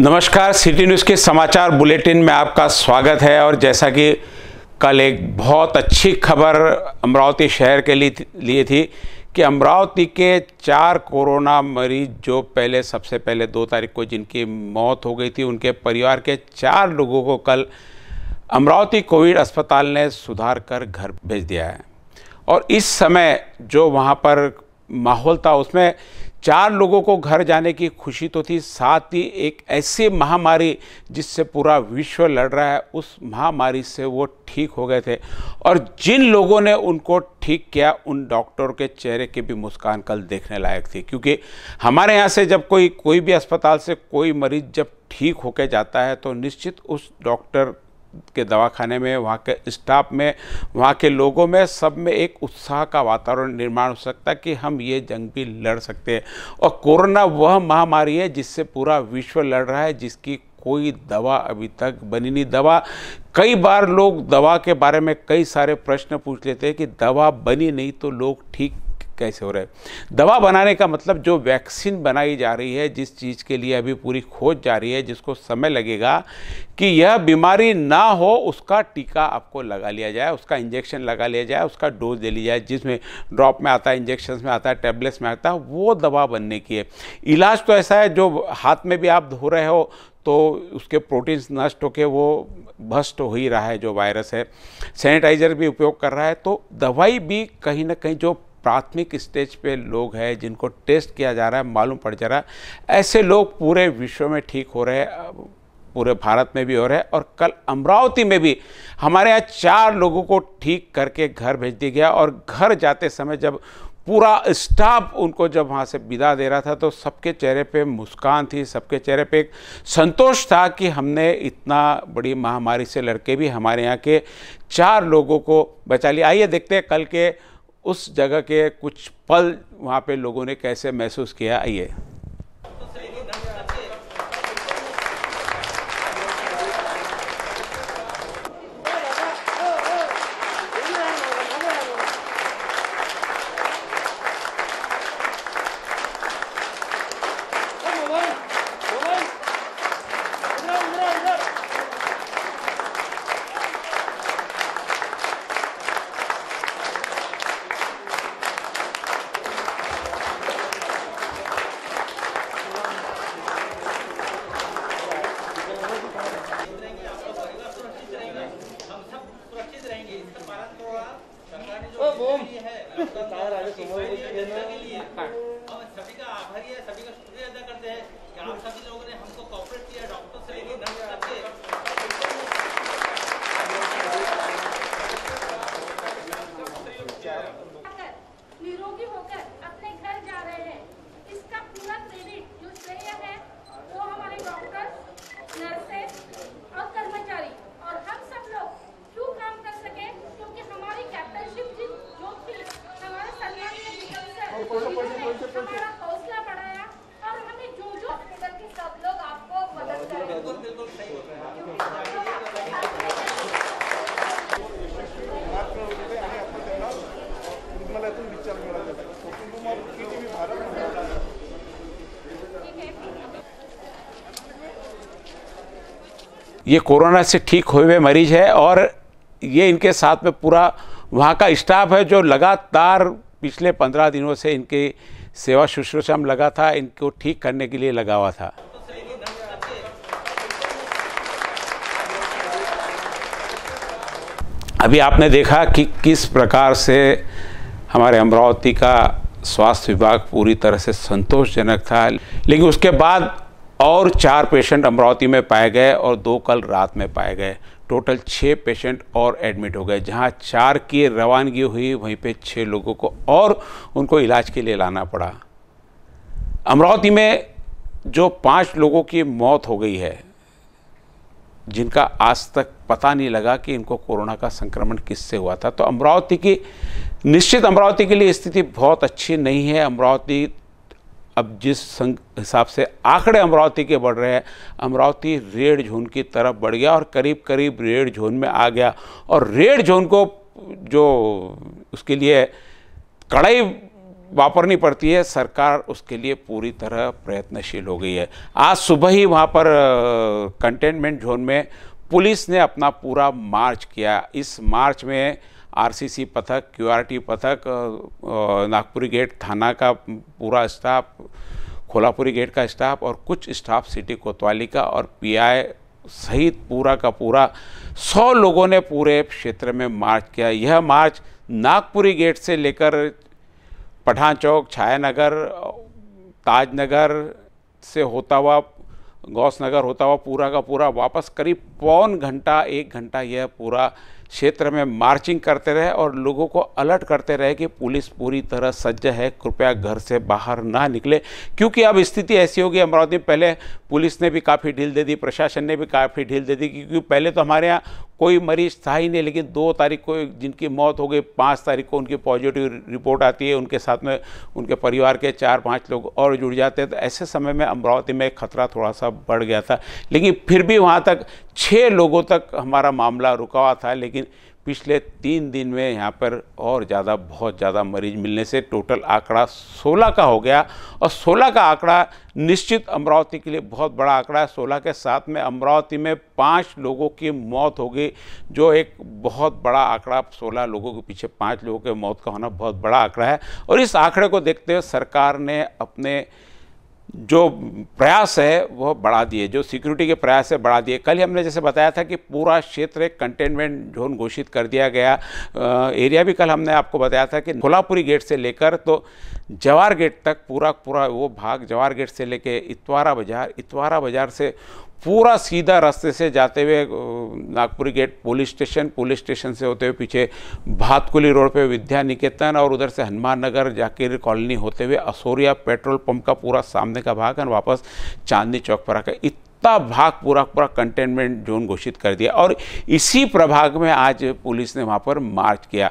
नमस्कार city news के समाचार बुलेटिन में आपका स्वागत है और जैसा कि कल एक बहुत अच्छी खबर अमरावती शहर के लिए लिए थी कि अमरावती के चार कोरोना मरीज जो पहले सबसे पहले दो तारीख को जिनकी मौत हो गई थी उनके परिवार के चार लोगों को कल अमरावती कोविड अस्पताल ने सुधार कर घर भेज दिया है और इस समय जो वहाँ पर माहौल था उसमें चार लोगों को घर जाने की खुशी तो थी साथ ही एक ऐसी महामारी जिससे पूरा विश्व लड़ रहा है उस महामारी से वो ठीक हो गए थे और जिन लोगों ने उनको ठीक किया उन डॉक्टरों के चेहरे की भी मुस्कान कल देखने लायक थी क्योंकि हमारे यहाँ से जब कोई कोई भी अस्पताल से कोई मरीज जब ठीक होकर जाता है तो निश्चित उस डॉक्टर के दवाखाने में वहाँ के स्टाफ में वहाँ के लोगों में सब में एक उत्साह का वातावरण निर्माण हो सकता है कि हम ये जंग भी लड़ सकते हैं और कोरोना वह महामारी है जिससे पूरा विश्व लड़ रहा है जिसकी कोई दवा अभी तक बनी नहीं दवा कई बार लोग दवा के बारे में कई सारे प्रश्न पूछ लेते हैं कि दवा बनी नहीं तो लोग ठीक कैसे हो रहा है दवा बनाने का मतलब जो वैक्सीन बनाई जा रही है जिस चीज़ के लिए अभी पूरी खोज जा रही है जिसको समय लगेगा कि यह बीमारी ना हो उसका टीका आपको लगा लिया जाए उसका इंजेक्शन लगा लिया जाए उसका डोज दे लिया जाए जिसमें ड्रॉप में आता है इंजेक्शन में आता है टेबलेट्स में आता है वो दवा बनने की है इलाज तो ऐसा है जो हाथ में भी आप धो रहे हो तो उसके प्रोटीन्स नष्ट होकर वो भस्ट हो ही रहा है जो वायरस है सैनिटाइजर भी उपयोग कर रहा है तो दवाई भी कहीं ना कहीं जो प्राथमिक स्टेज पे लोग हैं जिनको टेस्ट किया जा रहा है मालूम पड़ जा रहा है ऐसे लोग पूरे विश्व में ठीक हो रहे हैं पूरे भारत में भी हो रहे हैं और कल अमरावती में भी हमारे यहाँ चार लोगों को ठीक करके घर भेज दिया गया और घर जाते समय जब पूरा स्टाफ उनको जब वहाँ से विदा दे रहा था तो सबके चेहरे पे मुस्कान थी सबके चेहरे पे एक संतोष था कि हमने इतना बड़ी महामारी से लड़के भी हमारे यहाँ के चार लोगों को बचा लिया आइए देखते हैं कल के उस जगह के कुछ पल वहाँ पे लोगों ने कैसे महसूस किया आइए ओ बोम तार आगे सुबह के लिए और सभी का आभारी है सभी का शुक्रिया अदा करते हैं कि आप सभी लोगों ने हमको कॉपरेट किया डॉक्टर से लेकर ये कोरोना से ठीक हुए हुए मरीज है और ये इनके साथ में पूरा वहाँ का स्टाफ है जो लगातार पिछले पंद्रह दिनों से इनके सेवा शुश्रूषा में लगा था इनको ठीक करने के लिए लगा हुआ था अभी आपने देखा कि किस प्रकार से हमारे अमरावती का स्वास्थ्य विभाग पूरी तरह से संतोषजनक था लेकिन उसके बाद और चार पेशेंट अमरावती में पाए गए और दो कल रात में पाए गए टोटल छः पेशेंट और एडमिट हो गए जहां चार की रवानगी हुई वहीं पे छः लोगों को और उनको इलाज के लिए लाना पड़ा अमरावती में जो पांच लोगों की मौत हो गई है जिनका आज तक पता नहीं लगा कि इनको कोरोना का संक्रमण किससे हुआ था तो अमरावती की निश्चित अमरावती के लिए स्थिति बहुत अच्छी नहीं है अमरावती अब जिस हिसाब से आंकड़े अमरावती के बढ़ रहे हैं अमरावती रेड जोन की तरफ बढ़ गया और करीब करीब रेड जोन में आ गया और रेड जोन को जो उसके लिए कड़ाई वापरनी पड़ती है सरकार उसके लिए पूरी तरह प्रयत्नशील हो गई है आज सुबह ही वहाँ पर कंटेनमेंट जोन में पुलिस ने अपना पूरा मार्च किया इस मार्च में आरसीसी पथक क्यूआरटी पथक नागपुरी गेट थाना का पूरा स्टाफ खोलापुरी गेट का स्टाफ और कुछ स्टाफ सिटी कोतवाली का और पीआई सहित पूरा का पूरा सौ लोगों ने पूरे क्षेत्र में मार्च किया यह मार्च नागपुरी गेट से लेकर पठान चौक छाया नगर ताजनगर से होता हुआ गौस नगर होता हुआ पूरा का पूरा वापस करीब पौन घंटा एक घंटा यह पूरा क्षेत्र में मार्चिंग करते रहे और लोगों को अलर्ट करते रहे कि पुलिस पूरी तरह सज्ज है कृपया घर से बाहर ना निकले क्योंकि अब स्थिति ऐसी होगी अमरावती पहले पुलिस ने भी काफ़ी ढील दे दी प्रशासन ने भी काफ़ी ढील दे दी क्योंकि पहले तो हमारे यहाँ कोई मरीज था ही नहीं लेकिन दो तारीख को जिनकी मौत हो गई पाँच तारीख को उनकी पॉजिटिव रिपोर्ट आती है उनके साथ में उनके परिवार के चार पाँच लोग और जुड़ जाते हैं तो ऐसे समय में अमरावती में खतरा थोड़ा सा बढ़ गया था लेकिन फिर भी वहाँ तक छः लोगों तक हमारा मामला रुका हुआ था लेकिन पिछले तीन दिन में यहाँ पर और ज़्यादा बहुत ज़्यादा मरीज मिलने से टोटल आंकड़ा 16 का हो गया और 16 का आंकड़ा निश्चित अमरावती के लिए बहुत बड़ा आंकड़ा है 16 के साथ में अमरावती में पाँच लोगों की मौत हो गई जो एक बहुत बड़ा आंकड़ा 16 लोगों के पीछे पाँच लोगों के मौत का होना बहुत बड़ा आंकड़ा है और इस आंकड़े को देखते हुए सरकार ने अपने जो प्रयास है वह बढ़ा दिए जो सिक्योरिटी के प्रयास है बढ़ा दिए कल ही हमने जैसे बताया था कि पूरा क्षेत्र एक कंटेनमेंट जोन घोषित कर दिया गया आ, एरिया भी कल हमने आपको बताया था कि कोलापुरी गेट से लेकर तो जवार गेट तक पूरा पूरा वो भाग जवार गेट से लेके इतवारा बाज़ार इतवारा बाज़ार से पूरा सीधा रास्ते से जाते हुए Nagpuri gate police station police station से होते हुए पीछे भातकुली रोड पे विद्या निकेतन और उधर से हनुमान नगर जाकिर कॉलोनी होते हुए असोरिया पेट्रोल पंप का पूरा सामने का भाग है वापस चांदनी चौक पर आकर इतना भाग पूरा पूरा कंटेनमेंट जोन घोषित कर दिया और इसी प्रभाग में आज पुलिस ने वहाँ पर मार्च किया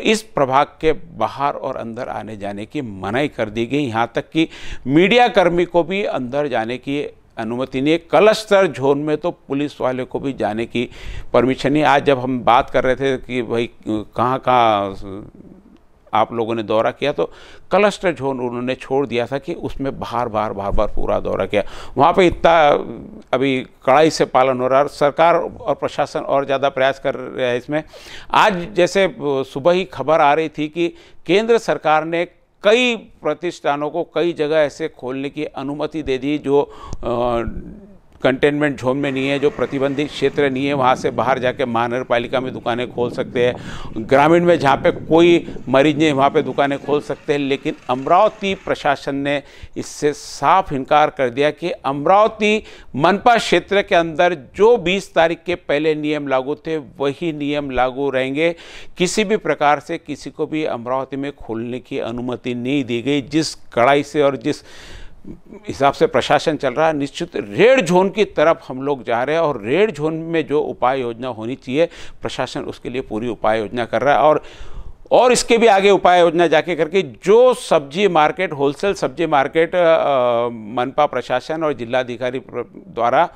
और इस प्रभाग के बाहर और अंदर आने जाने की मनाही कर दी गई यहाँ तक कि मीडिया कर्मी को भी अंदर जाने की अनुमति नहीं है क्लस्टर जोन में तो पुलिस वाले को भी जाने की परमिशन नहीं आज जब हम बात कर रहे थे कि भाई कहाँ कहाँ आप लोगों ने दौरा किया तो क्लस्टर जोन उन्होंने छोड़ दिया था कि उसमें बार बार बार बार पूरा दौरा किया वहाँ पे इतना अभी कड़ाई से पालन हो रहा है सरकार और प्रशासन और ज़्यादा प्रयास कर रहा है इसमें आज जैसे सुबह ही खबर आ रही थी कि केंद्र सरकार ने कई प्रतिष्ठानों को कई जगह ऐसे खोलने की अनुमति दे दी जो आ, कंटेनमेंट जोन में नहीं है जो प्रतिबंधित क्षेत्र नहीं है वहाँ से बाहर जाके महानगर पालिका में दुकानें खोल सकते हैं ग्रामीण में जहाँ पे कोई मरीज नहीं वहाँ पे दुकानें खोल सकते हैं लेकिन अमरावती प्रशासन ने इससे साफ इनकार कर दिया कि अमरावती मनपा क्षेत्र के अंदर जो बीस तारीख के पहले नियम लागू थे वही नियम लागू रहेंगे किसी भी प्रकार से किसी को भी अमरावती में खोलने की अनुमति नहीं दी गई जिस कड़ाई से और जिस हिसाब से प्रशासन चल रहा है निश्चित रेड जोन की तरफ हम लोग जा रहे हैं और रेड जोन में जो उपाय योजना होनी चाहिए प्रशासन उसके लिए पूरी उपाय योजना कर रहा है और और इसके भी आगे उपाय योजना जाके करके जो सब्जी मार्केट होलसेल सब्जी मार्केट मनपा प्रशासन और जिलाधिकारी द्वारा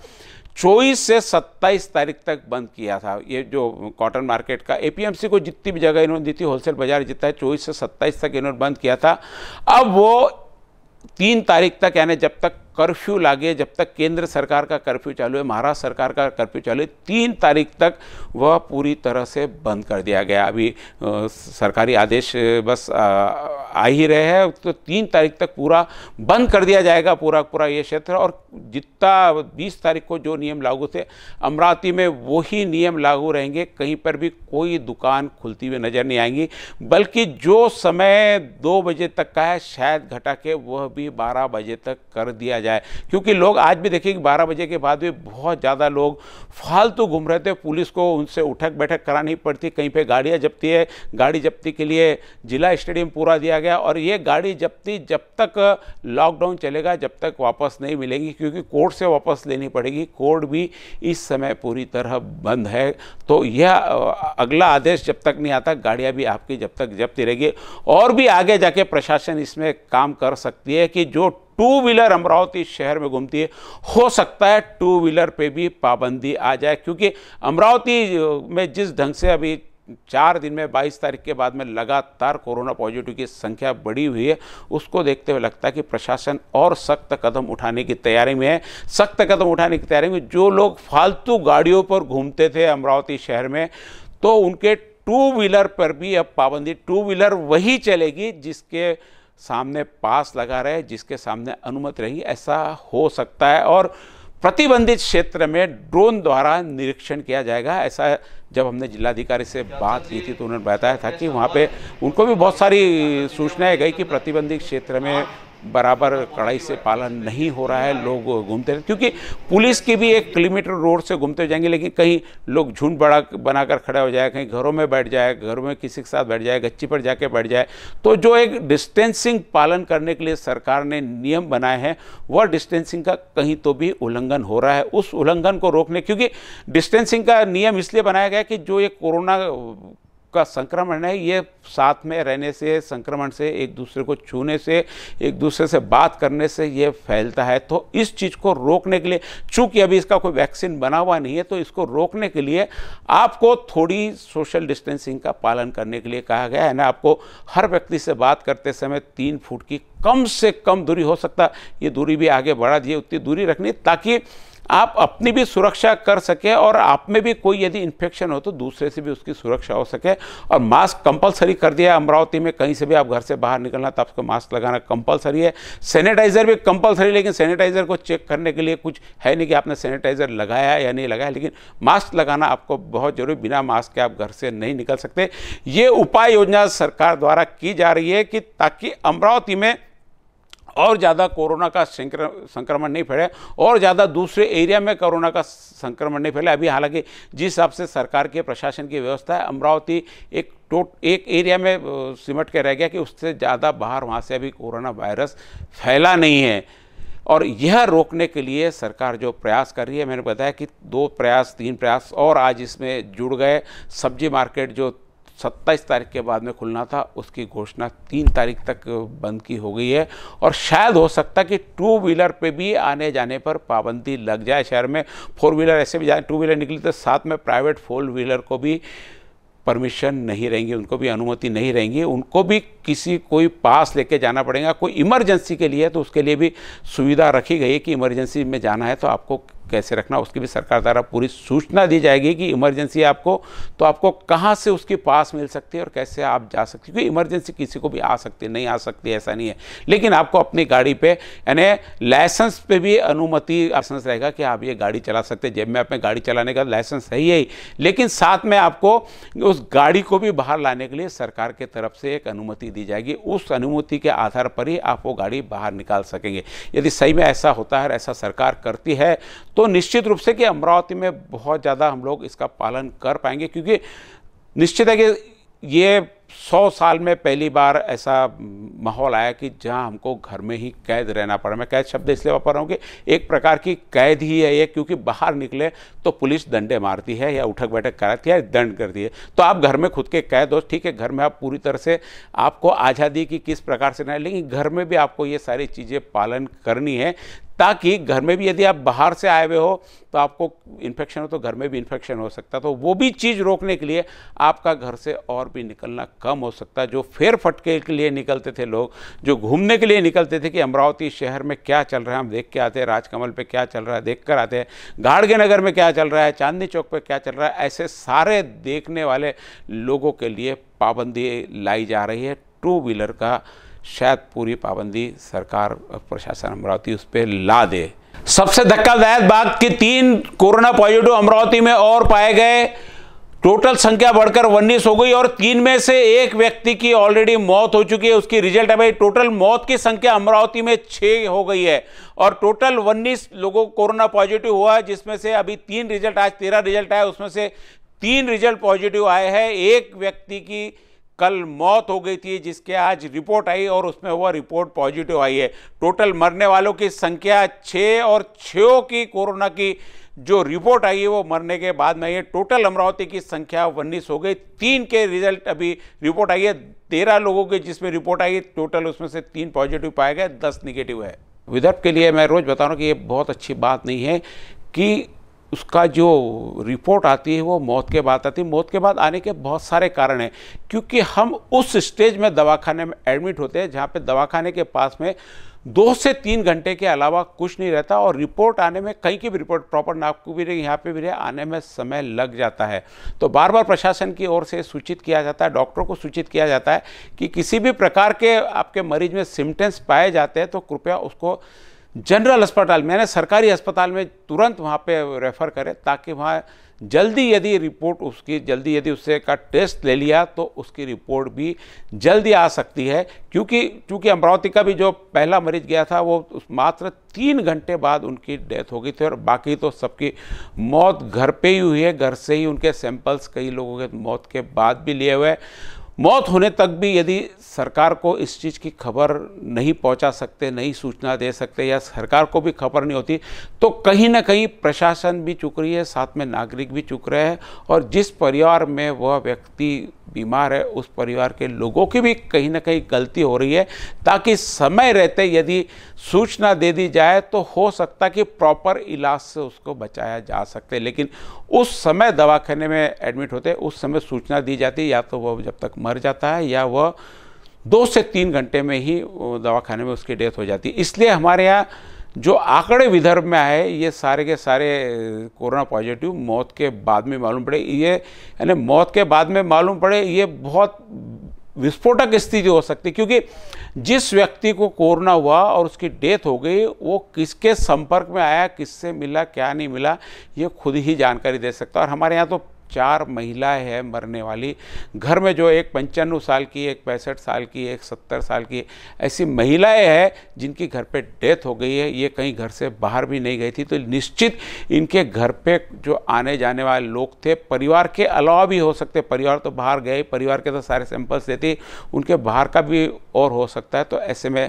चौबीस से सत्ताईस तारीख तक बंद किया था ये जो कॉटन मार्केट का एपीएमसी को जितनी भी जगह इन्होंने दी थी होलसेल बाजार जितना है चौबीस से सत्ताईस तक इन्होंने बंद किया था अब वो तीन तारीख तक यानी जब तक कर्फ्यू लागे जब तक केंद्र सरकार का कर्फ्यू चालू है महाराष्ट्र सरकार का कर्फ्यू चालू है तीन तारीख तक वह पूरी तरह से बंद कर दिया गया अभी आ, सरकारी आदेश बस आ, आ ही रहे हैं तो तीन तारीख तक पूरा बंद कर दिया जाएगा पूरा पूरा ये क्षेत्र और जितना बीस तारीख को जो नियम लागू थे अमरावती में वही नियम लागू रहेंगे कहीं पर भी कोई दुकान खुलती हुई नज़र नहीं आएंगी बल्कि जो समय दो बजे तक का है शायद घटा के वह भी बारह बजे तक कर दिया जाए क्योंकि लोग आज भी देखिए कि बारह बजे के बाद भी बहुत ज़्यादा लोग फालतू घूम रहे थे पुलिस को उनसे उठक बैठक करानी पड़ती कहीं पर गाड़ियाँ जब्ती है गाड़ी जब्ती के लिए जिला स्टेडियम पूरा दिया गया और ये गाड़ी जब्ती जब तक लॉकडाउन चलेगा जब तक वापस नहीं मिलेगी क्योंकि कोर्ट से वापस लेनी पड़ेगी कोर्ट भी इस समय पूरी तरह बंद है तो यह अगला आदेश जब तक नहीं आता गाड़ियां भी आपकी जब तक जब्ती रहेगी और भी आगे जाके प्रशासन इसमें काम कर सकती है कि जो टू व्हीलर अमरावती शहर में घूमती है हो सकता है टू व्हीलर पे भी पाबंदी आ जाए क्योंकि अमरावती में जिस ढंग से अभी चार दिन में 22 तारीख के बाद में लगातार कोरोना पॉजिटिव की संख्या बढ़ी हुई है उसको देखते हुए लगता है कि प्रशासन और सख्त कदम उठाने की तैयारी में है सख्त कदम उठाने की तैयारी में जो लोग फालतू गाड़ियों पर घूमते थे अमरावती शहर में तो उनके टू व्हीलर पर भी अब पाबंदी टू व्हीलर वही चलेगी जिसके सामने पास लगा रहे जिसके सामने अनुमति रही ऐसा हो सकता है और प्रतिबंधित क्षेत्र में ड्रोन द्वारा निरीक्षण किया जाएगा ऐसा जब हमने जिलाधिकारी से बात की थी तो उन्होंने बताया था कि वहाँ पे उनको भी बहुत सारी सूचनाएं गई कि प्रतिबंधित क्षेत्र में बराबर कड़ाई से पालन नहीं हो रहा है लोग घूमते रहते क्योंकि पुलिस की भी एक किलोमीटर रोड से घूमते जाएंगे लेकिन कहीं लोग झुंड बड़ा बनाकर खड़ा हो जाए कहीं घरों में बैठ जाए घरों में किसी के साथ बैठ जाए गच्ची पर जाके बैठ जाए तो जो एक डिस्टेंसिंग पालन करने के लिए सरकार ने नियम बनाए हैं वह डिस्टेंसिंग का कहीं तो भी उल्लंघन हो रहा है उस उल्लंघन को रोकने क्योंकि डिस्टेंसिंग का नियम इसलिए बनाया गया कि जो ये कोरोना का संक्रमण है ये साथ में रहने से संक्रमण से एक दूसरे को छूने से एक दूसरे से बात करने से ये फैलता है तो इस चीज़ को रोकने के लिए चूँकि अभी इसका कोई वैक्सीन बना हुआ नहीं है तो इसको रोकने के लिए आपको थोड़ी सोशल डिस्टेंसिंग का पालन करने के लिए कहा गया है ना आपको हर व्यक्ति से बात करते समय तीन फुट की कम से कम दूरी हो सकता ये दूरी भी आगे बढ़ा दिए उतनी दूरी रखनी ताकि आप अपनी भी सुरक्षा कर सके और आप में भी कोई यदि इन्फेक्शन हो तो दूसरे से भी उसकी सुरक्षा हो सके और मास्क कंपलसरी कर दिया अमरावती में कहीं से भी आप घर से बाहर निकलना तो आपको मास्क लगाना कंपलसरी है सैनिटाइज़र भी कंपलसरी लेकिन सैनिटाइज़र को चेक करने के लिए कुछ है नहीं कि आपने सैनिटाइज़र लगाया या नहीं लगाया लेकिन मास्क लगाना आपको बहुत ज़रूरी बिना मास्क के आप घर से नहीं निकल सकते ये उपाय योजना सरकार द्वारा की जा रही है कि ताकि अमरावती में और ज़्यादा कोरोना का संक्रमण नहीं फैले और ज़्यादा दूसरे एरिया में कोरोना का संक्रमण नहीं फैले अभी हालांकि जिस हिसाब से सरकार के प्रशासन की व्यवस्था है अमरावती एक टोट एक एरिया में सिमट के रह गया कि उससे ज़्यादा बाहर वहाँ से अभी कोरोना वायरस फैला नहीं है और यह रोकने के लिए सरकार जो प्रयास कर रही है मैंने बताया कि दो प्रयास तीन प्रयास और आज इसमें जुड़ गए सब्जी मार्केट जो सत्ताईस तारीख के बाद में खुलना था उसकी घोषणा तीन तारीख तक बंद की हो गई है और शायद हो सकता है कि टू व्हीलर पे भी आने जाने पर पाबंदी लग जाए शहर में फोर व्हीलर ऐसे भी जाए टू व्हीलर निकली तो साथ में प्राइवेट फोर व्हीलर को भी परमिशन नहीं रहेंगी उनको भी अनुमति नहीं रहेंगी उनको भी किसी कोई पास लेके जाना पड़ेगा कोई इमरजेंसी के लिए तो उसके लिए भी सुविधा रखी गई है कि इमरजेंसी में जाना है तो आपको कैसे रखना उसकी भी सरकार द्वारा पूरी सूचना दी जाएगी कि इमरजेंसी आपको तो आपको कहाँ से उसकी पास मिल सकती है और कैसे आप जा सकते क्योंकि इमरजेंसी किसी को भी आ सकती है नहीं आ सकती ऐसा नहीं है लेकिन आपको अपनी गाड़ी पे यानी लाइसेंस पे भी अनुमति लाइसेंस रहेगा कि आप ये गाड़ी चला सकते हैं जेब में आपने गाड़ी चलाने का लाइसेंस है ही लेकिन साथ में आपको उस गाड़ी को भी बाहर लाने के लिए सरकार के तरफ से एक अनुमति दी जाएगी उस अनुमति के आधार पर ही आप वो गाड़ी बाहर निकाल सकेंगे यदि सही में ऐसा होता है ऐसा सरकार करती है तो निश्चित रूप से कि अमरावती में बहुत ज़्यादा हम लोग इसका पालन कर पाएंगे क्योंकि निश्चित है कि ये सौ साल में पहली बार ऐसा माहौल आया कि जहां हमको घर में ही कैद रहना पड़ा मैं कैद शब्द इसलिए वापर रहा हूँ कि एक प्रकार की कैद ही है ये क्योंकि बाहर निकले तो पुलिस डंडे मारती है या उठक बैठक कराती है दंड करती है तो आप घर में खुद के कैद हो ठीक है घर में आप पूरी तरह से आपको आज़ादी की किस प्रकार से ना लेकिन घर में भी आपको ये सारी चीज़ें पालन करनी है ताकि घर में भी यदि आप बाहर से आए हुए हो तो आपको इन्फेक्शन हो तो घर में भी इन्फेक्शन हो सकता तो वो भी चीज़ रोकने के लिए आपका घर से और भी निकलना कम हो सकता है जो फेर फटके के लिए निकलते थे लोग जो घूमने के लिए निकलते थे कि अमरावती शहर में क्या चल रहा है हम देख के आते हैं राजकमल पर क्या चल रहा है देख कर आते हैं गाड़गे नगर में क्या चल रहा है चांदनी चौक पर क्या चल रहा है ऐसे सारे देखने वाले लोगों के लिए पाबंदी लाई जा रही है टू व्हीलर का शायद पूरी पाबंदी सरकार प्रशासन अमरावती उस पर ला दे सबसे धक्कादायक बात कि तीन कोरोना पॉजिटिव अमरावती में और पाए गए टोटल संख्या बढ़कर उन्नीस हो गई और तीन में से एक व्यक्ति की ऑलरेडी मौत हो चुकी है उसकी रिजल्ट है भाई टोटल मौत की संख्या अमरावती में छः हो गई है और टोटल उन्नीस लोगों कोरोना पॉजिटिव हुआ है जिसमें से अभी तीन रिजल्ट आज तेरह रिजल्ट आया उसमें से तीन रिजल्ट पॉजिटिव आए हैं एक व्यक्ति की कल मौत हो गई थी जिसके आज रिपोर्ट आई और उसमें वह रिपोर्ट पॉजिटिव आई है टोटल मरने वालों की संख्या छः और छो की कोरोना की जो रिपोर्ट आई है वो मरने के बाद में ये टोटल अमरावती की संख्या उन्नीस हो गई तीन के रिजल्ट अभी रिपोर्ट आई है तेरह लोगों की जिसमें रिपोर्ट आई है टोटल उसमें से तीन पॉजिटिव पाए गए दस निगेटिव है विदर्भ के लिए मैं रोज़ बता रहा हूँ कि ये बहुत अच्छी बात नहीं है कि उसका जो रिपोर्ट आती है वो मौत के बाद आती है मौत के बाद आने के बहुत सारे कारण हैं क्योंकि हम उस स्टेज में दवाखाने में एडमिट होते हैं जहाँ पे दवाखाने के पास में दो से तीन घंटे के अलावा कुछ नहीं रहता और रिपोर्ट आने में कहीं की भी रिपोर्ट प्रॉपर ना आपको भी रहे यहाँ पे भी रहे आने में समय लग जाता है तो बार बार प्रशासन की ओर से सूचित किया जाता है डॉक्टरों को सूचित किया जाता है कि किसी भी प्रकार के आपके मरीज में सिम्टम्स पाए जाते हैं तो कृपया उसको जनरल अस्पताल मैंने सरकारी अस्पताल में तुरंत वहाँ पे रेफ़र करें ताकि वहाँ जल्दी यदि रिपोर्ट उसकी जल्दी यदि उससे का टेस्ट ले लिया तो उसकी रिपोर्ट भी जल्दी आ सकती है क्योंकि चूँकि अमरावती का भी जो पहला मरीज गया था वो उस मात्र तीन घंटे बाद उनकी डेथ हो गई थी और बाकी तो सबकी मौत घर पे ही हुई है घर से ही उनके सैंपल्स कई लोगों के मौत के बाद भी लिए हुए मौत होने तक भी यदि सरकार को इस चीज़ की खबर नहीं पहुंचा सकते नहीं सूचना दे सकते या सरकार को भी खबर नहीं होती तो कहीं ना कहीं प्रशासन भी चुक रही है साथ में नागरिक भी चुक रहे हैं और जिस परिवार में वह व्यक्ति बीमार है उस परिवार के लोगों की भी कहीं ना कहीं गलती हो रही है ताकि समय रहते यदि सूचना दे दी जाए तो हो सकता कि प्रॉपर इलाज से उसको बचाया जा सकते लेकिन उस समय दवाखाने में एडमिट होते उस समय सूचना दी जाती या तो वह जब तक मर जाता है या वह दो से तीन घंटे में ही दवाखाने में उसकी डेथ हो जाती इसलिए हमारे यहाँ जो आंकड़े विदर्भ में आए ये सारे के सारे कोरोना पॉजिटिव मौत के बाद में मालूम पड़े ये यानी मौत के बाद में मालूम पड़े ये बहुत विस्फोटक स्थिति हो सकती क्योंकि जिस व्यक्ति को कोरोना हुआ और उसकी डेथ हो गई वो किसके संपर्क में आया किससे मिला क्या नहीं मिला ये खुद ही जानकारी दे सकता और हमारे यहाँ तो चार महिला है मरने वाली घर में जो एक पंचानवे साल की एक पैंसठ साल की एक सत्तर साल की ऐसी महिलाएं हैं जिनकी घर पे डेथ हो गई है ये कहीं घर से बाहर भी नहीं गई थी तो निश्चित इनके घर पे जो आने जाने वाले लोग थे परिवार के अलावा भी हो सकते परिवार तो बाहर गए परिवार के तो सारे सैंपल्स देती उनके बाहर का भी और हो सकता है तो ऐसे में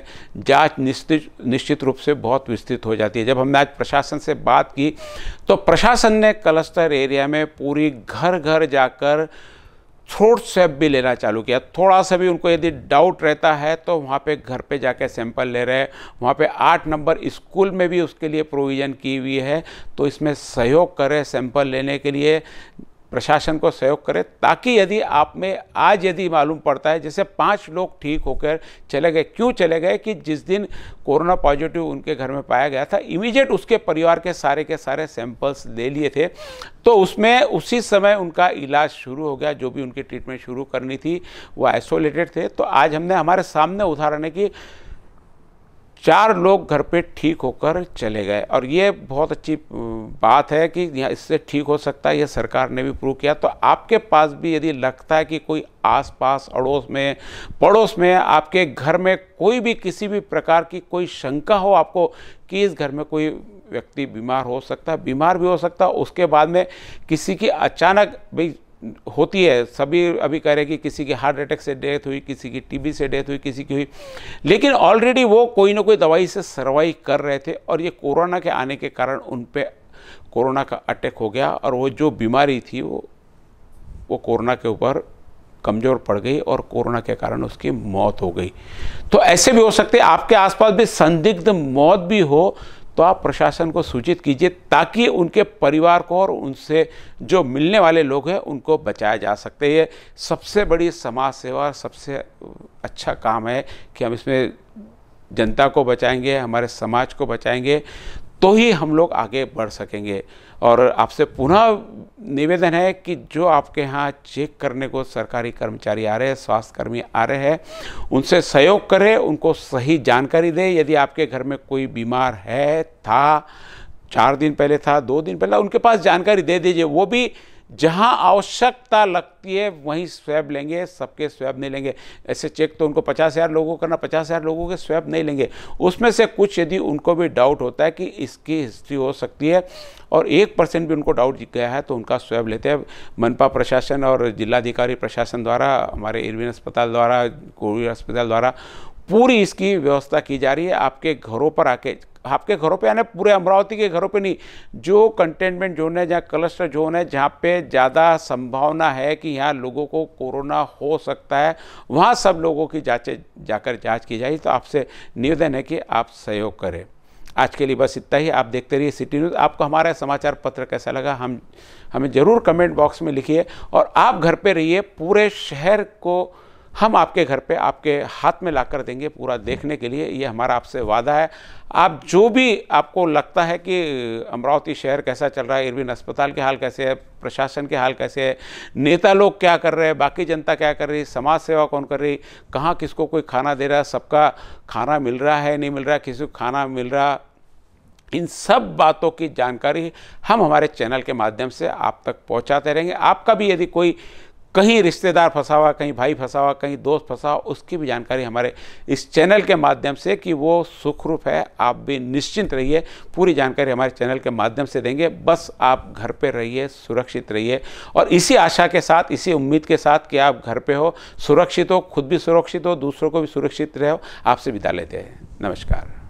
जाँच निश्चित निश्चित रूप से बहुत विस्तृत हो जाती है जब हमने आज प्रशासन से बात की तो प्रशासन ने क्लस्टर एरिया में पूरी घर घर जाकर थ्रोट सेप भी लेना चालू किया थोड़ा सा भी उनको यदि डाउट रहता है तो वहाँ पे घर पे कर सैंपल ले रहे हैं वहाँ पे आठ नंबर स्कूल में भी उसके लिए प्रोविज़न की हुई है तो इसमें सहयोग करें सैंपल लेने के लिए प्रशासन को सहयोग करें ताकि यदि आप में आज यदि मालूम पड़ता है जैसे पांच लोग ठीक होकर चले गए क्यों चले गए कि जिस दिन कोरोना पॉजिटिव उनके घर में पाया गया था इमीडिएट उसके परिवार के सारे के सारे सैंपल्स ले लिए थे तो उसमें उसी समय उनका इलाज शुरू हो गया जो भी उनकी ट्रीटमेंट शुरू करनी थी वो आइसोलेटेड थे तो आज हमने हमारे सामने उदाहरण है कि चार लोग घर पे ठीक होकर चले गए और ये बहुत अच्छी बात है कि इससे ठीक हो सकता है यह सरकार ने भी प्रूव किया तो आपके पास भी यदि लगता है कि कोई आसपास अड़ोस में पड़ोस में आपके घर में कोई भी किसी भी प्रकार की कोई शंका हो आपको कि इस घर में कोई व्यक्ति बीमार हो सकता है बीमार भी हो सकता है उसके बाद में किसी की अचानक भाई होती है सभी अभी कह रहे हैं कि किसी की हार्ट अटैक से डेथ हुई किसी की टीबी से डेथ हुई किसी की हुई लेकिन ऑलरेडी वो कोई ना कोई दवाई से सर्वाइव कर रहे थे और ये कोरोना के आने के कारण उन पर कोरोना का अटैक हो गया और वो जो बीमारी थी वो वो कोरोना के ऊपर कमज़ोर पड़ गई और कोरोना के कारण उसकी मौत हो गई तो ऐसे भी हो सकते आपके आसपास भी संदिग्ध मौत भी हो तो आप प्रशासन को सूचित कीजिए ताकि उनके परिवार को और उनसे जो मिलने वाले लोग हैं उनको बचाया जा सकते ये सबसे बड़ी समाज सेवा सबसे अच्छा काम है कि हम इसमें जनता को बचाएंगे हमारे समाज को बचाएंगे तो ही हम लोग आगे बढ़ सकेंगे और आपसे पुनः निवेदन है कि जो आपके यहाँ चेक करने को सरकारी कर्मचारी आ रहे हैं स्वास्थ्यकर्मी आ रहे हैं उनसे सहयोग करें उनको सही जानकारी दें यदि आपके घर में कोई बीमार है था चार दिन पहले था दो दिन पहले उनके पास जानकारी दे दीजिए वो भी जहां आवश्यकता लगती है वहीं स्वैब लेंगे सबके स्वैब नहीं लेंगे ऐसे चेक तो उनको पचास हज़ार लोगों करना पचास हज़ार लोगों के स्वैब नहीं लेंगे उसमें से कुछ यदि उनको भी डाउट होता है कि इसकी हिस्ट्री हो सकती है और एक परसेंट भी उनको डाउट गया है तो उनका स्वैब लेते हैं मनपा प्रशासन और जिलाधिकारी प्रशासन द्वारा हमारे इरविन अस्पताल द्वारा कोविड अस्पताल द्वारा पूरी इसकी व्यवस्था की जा रही है आपके घरों पर आके आपके घरों पे आने पूरे अमरावती के घरों पे नहीं जो कंटेनमेंट जोन है जहाँ क्लस्टर जोन है जहाँ पे ज़्यादा संभावना है कि यहाँ लोगों को कोरोना हो सकता है वहाँ सब लोगों की जाँचें जाकर जाँच की जाए तो आपसे निवेदन है कि आप सहयोग करें आज के लिए बस इतना ही आप देखते रहिए सिटी न्यूज़ आपको हमारा समाचार पत्र कैसा लगा हम हमें ज़रूर कमेंट बॉक्स में लिखिए और आप घर पे रहिए पूरे शहर को हम आपके घर पे आपके हाथ में ला कर देंगे पूरा देखने के लिए ये हमारा आपसे वादा है आप जो भी आपको लगता है कि अमरावती शहर कैसा चल रहा है इरविन अस्पताल के हाल कैसे है प्रशासन के हाल कैसे है नेता लोग क्या कर रहे हैं बाकी जनता क्या कर रही है समाज सेवा कौन कर रही कहाँ किसको कोई खाना दे रहा है सबका खाना मिल रहा है नहीं मिल रहा किसी को खाना मिल रहा इन सब बातों की जानकारी हम हमारे चैनल के माध्यम से आप तक पहुँचाते रहेंगे आपका भी यदि कोई कहीं रिश्तेदार फंसा हुआ कहीं भाई फंसा हुआ कहीं दोस्त फंसा हुआ उसकी भी जानकारी हमारे इस चैनल के माध्यम से कि वो सुखरूप है आप भी निश्चिंत रहिए पूरी जानकारी हमारे चैनल के माध्यम से देंगे बस आप घर पर रहिए सुरक्षित रहिए और इसी आशा के साथ इसी उम्मीद के साथ कि आप घर पर हो सुरक्षित हो खुद भी सुरक्षित हो दूसरों को भी सुरक्षित रहो आपसे विदा लेते हैं नमस्कार